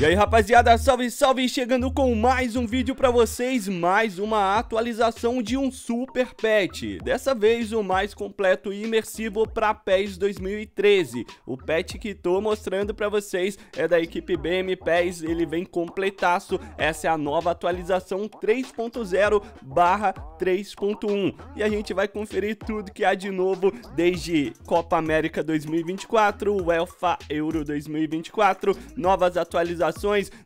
E aí rapaziada, salve salve, chegando com mais um vídeo pra vocês, mais uma atualização de um super pet Dessa vez o mais completo e imersivo pra PES 2013 O pet que tô mostrando pra vocês é da equipe BM PES, ele vem completaço Essa é a nova atualização 3.0 barra 3.1 E a gente vai conferir tudo que há de novo desde Copa América 2024, UEFA Euro 2024, novas atualizações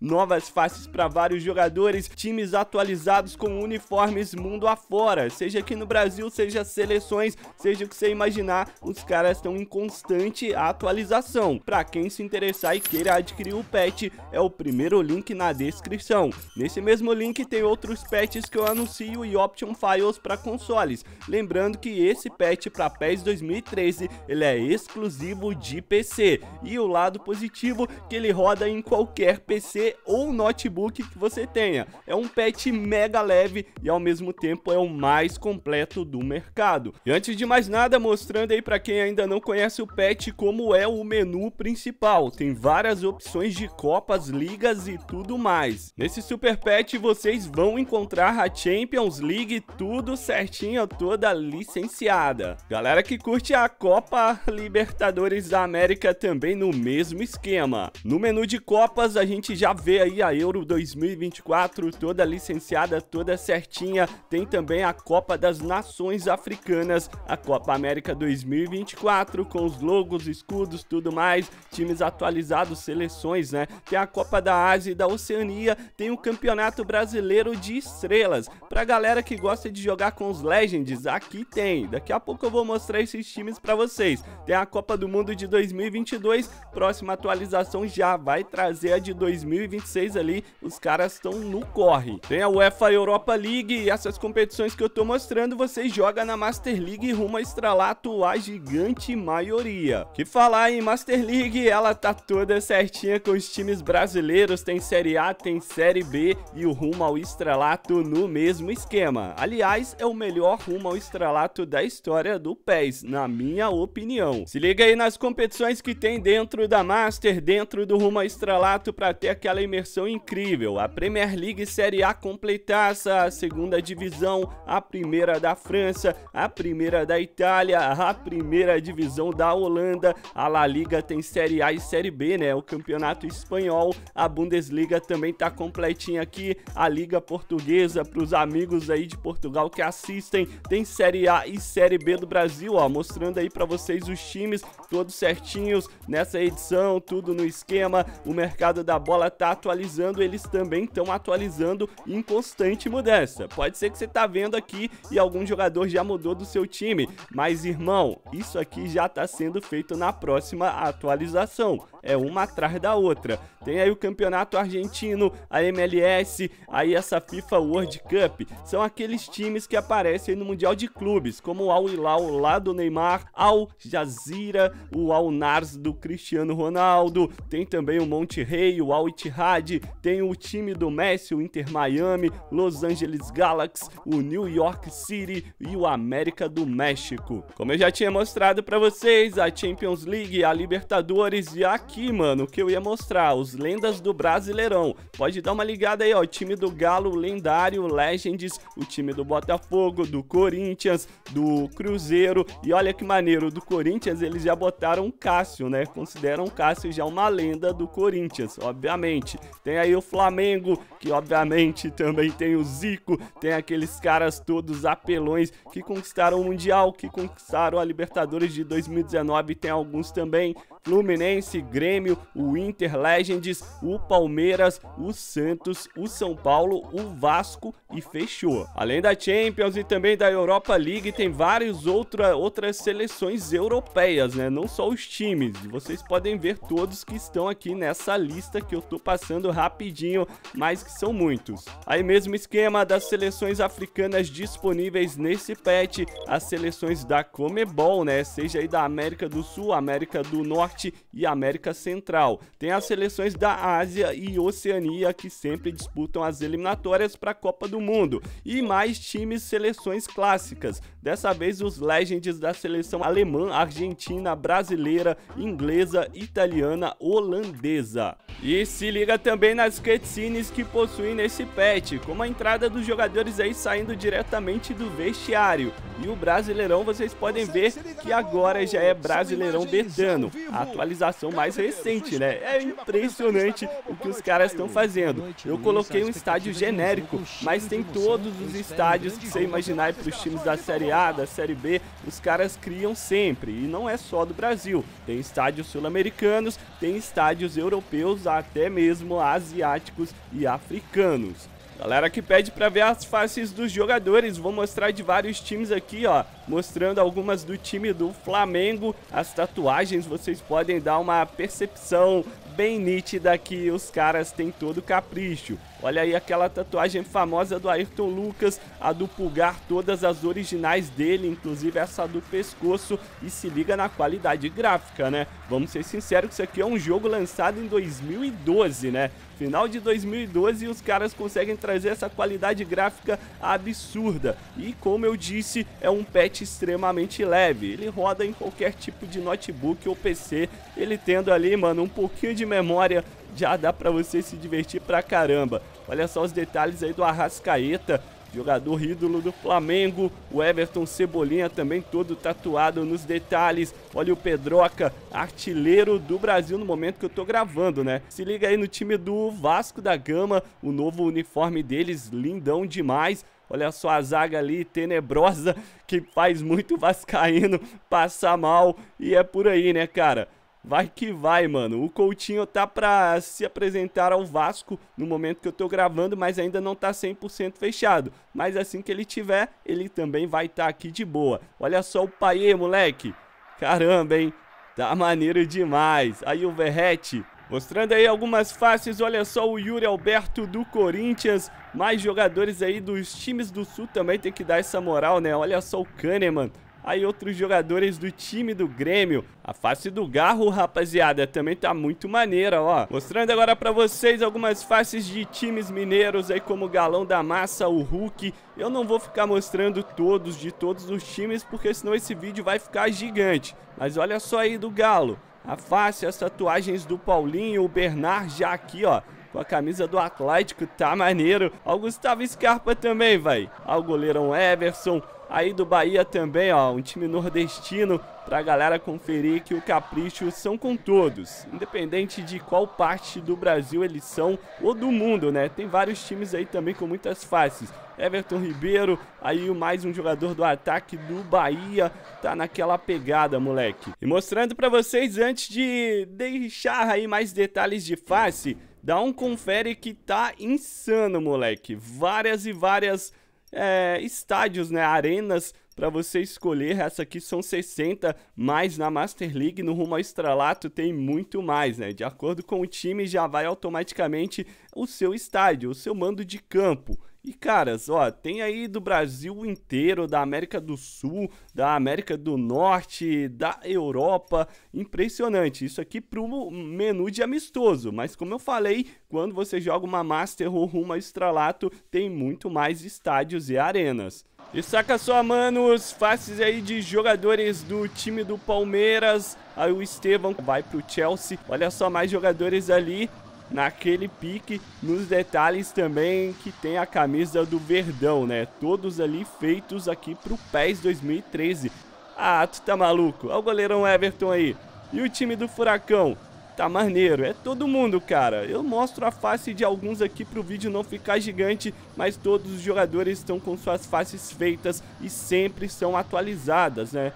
novas faces para vários jogadores, times atualizados com uniformes mundo afora, seja aqui no Brasil, seja seleções, seja o que você imaginar, os caras estão em constante atualização. Para quem se interessar e queira adquirir o patch, é o primeiro link na descrição. Nesse mesmo link tem outros patches que eu anuncio e option files para consoles. Lembrando que esse patch para PES 2013, ele é exclusivo de PC. E o lado positivo que ele roda em qualquer qualquer PC ou notebook que você tenha. É um patch mega leve e ao mesmo tempo é o mais completo do mercado. E antes de mais nada, mostrando aí para quem ainda não conhece o patch como é o menu principal. Tem várias opções de copas, ligas e tudo mais. Nesse super patch vocês vão encontrar a Champions League tudo certinho, toda licenciada. Galera que curte a Copa Libertadores da América também no mesmo esquema. No menu de copas a gente já vê aí a Euro 2024 toda licenciada, toda certinha. Tem também a Copa das Nações Africanas, a Copa América 2024 com os logos, escudos, tudo mais, times atualizados, seleções, né? Tem a Copa da Ásia e da Oceania, tem o Campeonato Brasileiro de Estrelas. Pra galera que gosta de jogar com os Legends, aqui tem. Daqui a pouco eu vou mostrar esses times para vocês. Tem a Copa do Mundo de 2022, próxima atualização já vai trazer a de de 2026 ali, os caras estão no corre. Tem a UEFA Europa League e essas competições que eu tô mostrando, você joga na Master League rumo a estralato a gigante maioria. Que falar em Master League, ela tá toda certinha com os times brasileiros, tem Série A, tem Série B e o rumo ao estralato no mesmo esquema. Aliás, é o melhor rumo ao estralato da história do PES, na minha opinião. Se liga aí nas competições que tem dentro da Master, dentro do rumo ao estralato, para ter aquela imersão incrível. A Premier League Série A completaça, a segunda divisão, a primeira da França, a primeira da Itália, a primeira divisão da Holanda, a La Liga tem Série A e Série B, né? O campeonato espanhol, a Bundesliga também tá completinha aqui, a Liga Portuguesa para os amigos aí de Portugal que assistem, tem Série A e Série B do Brasil, ó, mostrando aí para vocês os times todos certinhos nessa edição, tudo no esquema, o mercado mercado da bola tá atualizando, eles também estão atualizando em constante mudança. Pode ser que você tá vendo aqui e algum jogador já mudou do seu time, mas irmão, isso aqui já tá sendo feito na próxima atualização. É uma atrás da outra. Tem aí o Campeonato Argentino, a MLS, aí essa FIFA World Cup. São aqueles times que aparecem no Mundial de Clubes, como o Al Hilal lá do Neymar, Al Jazira, o Al Nars do Cristiano Ronaldo, tem também o Monte Rei o Al Ittihad, tem o time do Messi, o Inter Miami, Los Angeles Galaxy, o New York City e o América do México. Como eu já tinha mostrado para vocês, a Champions League, a Libertadores e aqui, mano, o que eu ia mostrar, os lendas do Brasileirão. Pode dar uma ligada aí, ó, o time do Galo, lendário, Legends, o time do Botafogo, do Corinthians, do Cruzeiro e olha que maneiro, do Corinthians eles já botaram Cássio, né? Consideram Cássio já uma lenda do Corinthians obviamente. Tem aí o Flamengo, que obviamente também tem o Zico, tem aqueles caras todos apelões que conquistaram o Mundial, que conquistaram a Libertadores de 2019, tem alguns também Fluminense, Grêmio, o Inter Legends, o Palmeiras, o Santos, o São Paulo, o Vasco e fechou. Além da Champions e também da Europa League, tem várias outra, outras seleções europeias, né? Não só os times. Vocês podem ver todos que estão aqui nessa lista que eu tô passando rapidinho, mas que são muitos. Aí mesmo esquema das seleções africanas disponíveis nesse patch, as seleções da Comebol, né? Seja aí da América do Sul, América do Norte, Norte e América Central. Tem as seleções da Ásia e Oceania que sempre disputam as eliminatórias para a Copa do Mundo. E mais times seleções clássicas. Dessa vez os legends da seleção alemã, argentina, brasileira, inglesa, italiana, holandesa. E se liga também nas cutscenes que possuem nesse patch, como a entrada dos jogadores aí saindo diretamente do vestiário. E o Brasileirão vocês podem ver que agora já é Brasileirão Betano. A a atualização mais recente, né? É impressionante tá o que os caras estão fazendo. Eu coloquei um estádio é genérico, mas tem todos os estádios que você imaginar né? para os times da Série A, da Série B, os caras criam sempre. E não é só do Brasil. Tem estádios sul-americanos, tem estádios europeus, até mesmo asiáticos e africanos. Galera que pede pra ver as faces dos jogadores, vou mostrar de vários times aqui, ó. Mostrando algumas do time do Flamengo, as tatuagens, vocês podem dar uma percepção bem nítida que os caras têm todo capricho. Olha aí aquela tatuagem famosa do Ayrton Lucas, a do pulgar, todas as originais dele, inclusive essa do pescoço. E se liga na qualidade gráfica, né? Vamos ser sinceros que isso aqui é um jogo lançado em 2012, né? Final de 2012 e os caras conseguem trazer essa qualidade gráfica absurda. E como eu disse, é um patch extremamente leve. Ele roda em qualquer tipo de notebook ou PC, ele tendo ali, mano, um pouquinho de memória, já dá para você se divertir pra caramba. Olha só os detalhes aí do Arrascaeta, jogador ídolo do Flamengo. O Everton Cebolinha também todo tatuado nos detalhes. Olha o Pedroca, artilheiro do Brasil no momento que eu tô gravando, né? Se liga aí no time do Vasco da Gama, o novo uniforme deles, lindão demais. Olha só a zaga ali, tenebrosa, que faz muito vascaíno passar mal. E é por aí, né, cara? Vai que vai, mano. O Coutinho tá pra se apresentar ao Vasco no momento que eu tô gravando, mas ainda não tá 100% fechado. Mas assim que ele tiver, ele também vai estar tá aqui de boa. Olha só o Paê, moleque. Caramba, hein? Tá maneiro demais. Aí o Verrete Mostrando aí algumas faces, olha só o Yuri Alberto do Corinthians, mais jogadores aí dos times do Sul também tem que dar essa moral, né? Olha só o Kahneman, aí outros jogadores do time do Grêmio. A face do Garro, rapaziada, também tá muito maneira, ó. Mostrando agora pra vocês algumas faces de times mineiros, aí como o Galão da Massa, o Hulk. Eu não vou ficar mostrando todos, de todos os times, porque senão esse vídeo vai ficar gigante. Mas olha só aí do Galo. A face, as tatuagens do Paulinho, o Bernard já aqui, ó com a camisa do Atlético, tá maneiro. O Gustavo Scarpa também, vai. o goleirão Everson, aí do Bahia também, ó, um time nordestino pra galera conferir que o capricho são com todos, independente de qual parte do Brasil eles são ou do mundo, né? Tem vários times aí também com muitas faces. Everton Ribeiro, aí mais um jogador do ataque do Bahia, tá naquela pegada, moleque. E mostrando para vocês antes de deixar aí mais detalhes de face, dá um confere que tá insano, moleque. Várias e várias é, estádios, né, arenas para você escolher. Essa aqui são 60, mas na Master League, no rumo ao estralato, tem muito mais, né? De acordo com o time, já vai automaticamente o seu estádio, o seu mando de campo. E, caras, ó, tem aí do Brasil inteiro, da América do Sul, da América do Norte, da Europa. Impressionante. Isso aqui pro menu de amistoso. Mas, como eu falei, quando você joga uma Master ou uma Estralato, tem muito mais estádios e arenas. E saca só, manos, faces aí de jogadores do time do Palmeiras. Aí o Estevão vai pro Chelsea. Olha só, mais jogadores ali naquele pique, nos detalhes também que tem a camisa do Verdão, né? Todos ali feitos aqui pro PES 2013. Ah, tu tá maluco? Olha o goleirão Everton aí. E o time do Furacão? Tá maneiro, é todo mundo, cara. Eu mostro a face de alguns aqui pro vídeo não ficar gigante, mas todos os jogadores estão com suas faces feitas e sempre são atualizadas, né?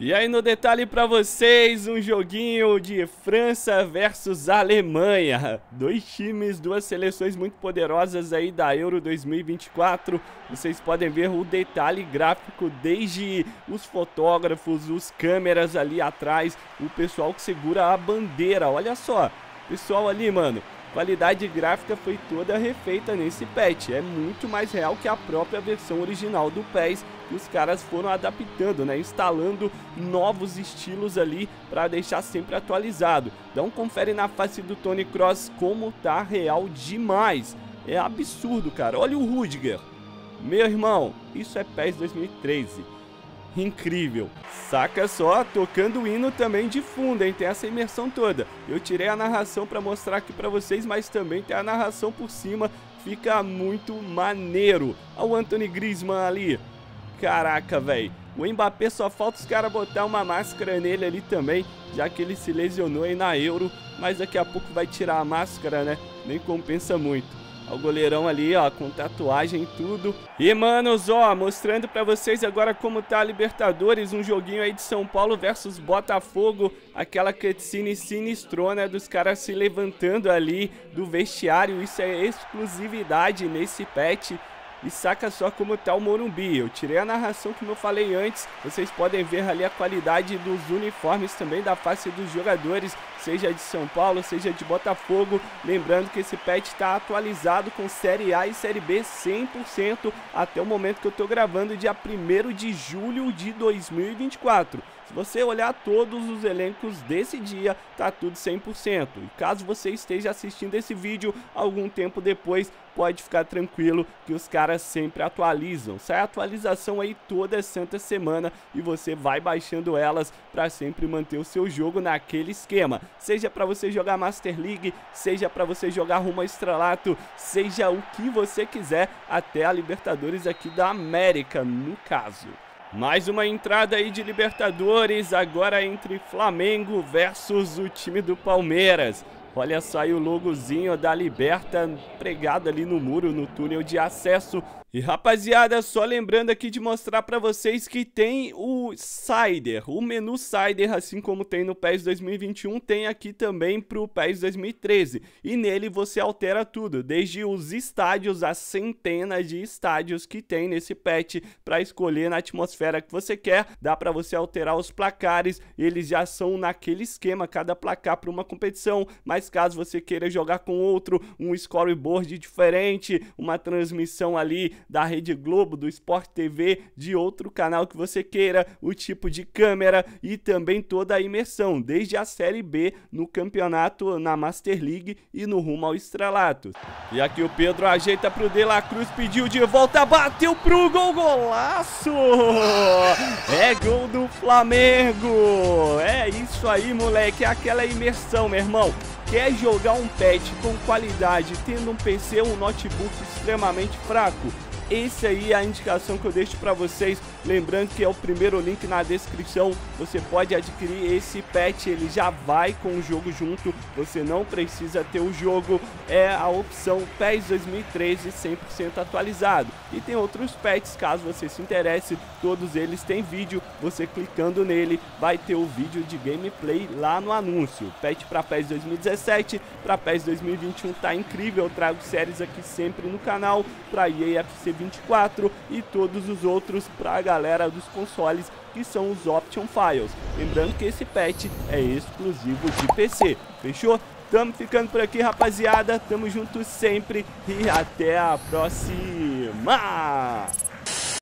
E aí no detalhe para vocês, um joguinho de França versus Alemanha. Dois times, duas seleções muito poderosas aí da Euro 2024. Vocês podem ver o detalhe gráfico desde os fotógrafos, os câmeras ali atrás, o pessoal que segura a bandeira. Olha só, pessoal ali, mano qualidade gráfica foi toda refeita nesse patch, é muito mais real que a própria versão original do PES, que os caras foram adaptando, né, instalando novos estilos ali para deixar sempre atualizado. Então confere na face do Tony Cross como tá real demais. É absurdo, cara. Olha o Rudiger. Meu irmão, isso é PES 2013 incrível. Saca só, tocando o hino também de fundo, hein? Tem essa imersão toda. Eu tirei a narração para mostrar aqui para vocês, mas também tem a narração por cima. Fica muito maneiro. Olha o Anthony Griezmann ali. Caraca, velho. O Mbappé só falta os caras botar uma máscara nele ali também, já que ele se lesionou aí na Euro, mas daqui a pouco vai tirar a máscara, né? Nem compensa muito. Olha o goleirão ali, ó, com tatuagem e tudo. E, manos, ó, mostrando pra vocês agora como tá a Libertadores, um joguinho aí de São Paulo versus Botafogo, aquela cutscene sinistrona dos caras se levantando ali do vestiário, isso é exclusividade nesse patch. E saca só como tá o Morumbi. Eu tirei a narração como eu falei antes. Vocês podem ver ali a qualidade dos uniformes também da face dos jogadores seja de São Paulo, seja de Botafogo. Lembrando que esse patch está atualizado com Série A e Série B 100% até o momento que eu estou gravando, dia 1 de julho de 2024. Se você olhar todos os elencos desse dia, tá tudo 100%. E caso você esteja assistindo esse vídeo algum tempo depois, pode ficar tranquilo que os caras sempre atualizam. Sai atualização aí toda é santa semana e você vai baixando elas para sempre manter o seu jogo naquele esquema seja para você jogar Master League, seja para você jogar rumo ao estrelato, seja o que você quiser, até a Libertadores aqui da América, no caso. Mais uma entrada aí de Libertadores, agora entre Flamengo versus o time do Palmeiras. Olha só aí o logozinho da Liberta pregado ali no muro, no túnel de acesso. E rapaziada, só lembrando aqui de mostrar pra vocês que tem o Cider, o menu Cider, assim como tem no PES 2021, tem aqui também pro PES 2013. E nele você altera tudo, desde os estádios, as centenas de estádios que tem nesse patch pra escolher na atmosfera que você quer. Dá pra você alterar os placares, eles já são naquele esquema, cada placar pra uma competição. Mas caso você queira jogar com outro, um scoreboard diferente, uma transmissão ali da Rede Globo, do Sport TV, de outro canal que você queira, o tipo de câmera e também toda a imersão, desde a Série B no campeonato, na Master League e no rumo ao estrelato. E aqui o Pedro ajeita pro De La Cruz, pediu de volta, bateu pro gol, golaço! É gol do Flamengo! É isso aí, moleque, é aquela imersão, meu irmão quer jogar um patch com qualidade, tendo um PC ou um notebook extremamente fraco, esse aí é a indicação que eu deixo para vocês. Lembrando que é o primeiro link na descrição. Você pode adquirir esse pet, ele já vai com o jogo junto. Você não precisa ter o jogo. É a opção PES 2013 100% atualizado. E tem outros pets, caso você se interesse. Todos eles têm vídeo. Você clicando nele vai ter o vídeo de gameplay lá no anúncio. Pet para PES 2017, para PES 2021 tá incrível. Eu trago séries aqui sempre no canal. Para EA FC 2024 e todos os outros para a galera dos consoles que são os Option Files. Lembrando que esse patch é exclusivo de PC, fechou? Tamo ficando por aqui, rapaziada. Tamo junto sempre e até a próxima!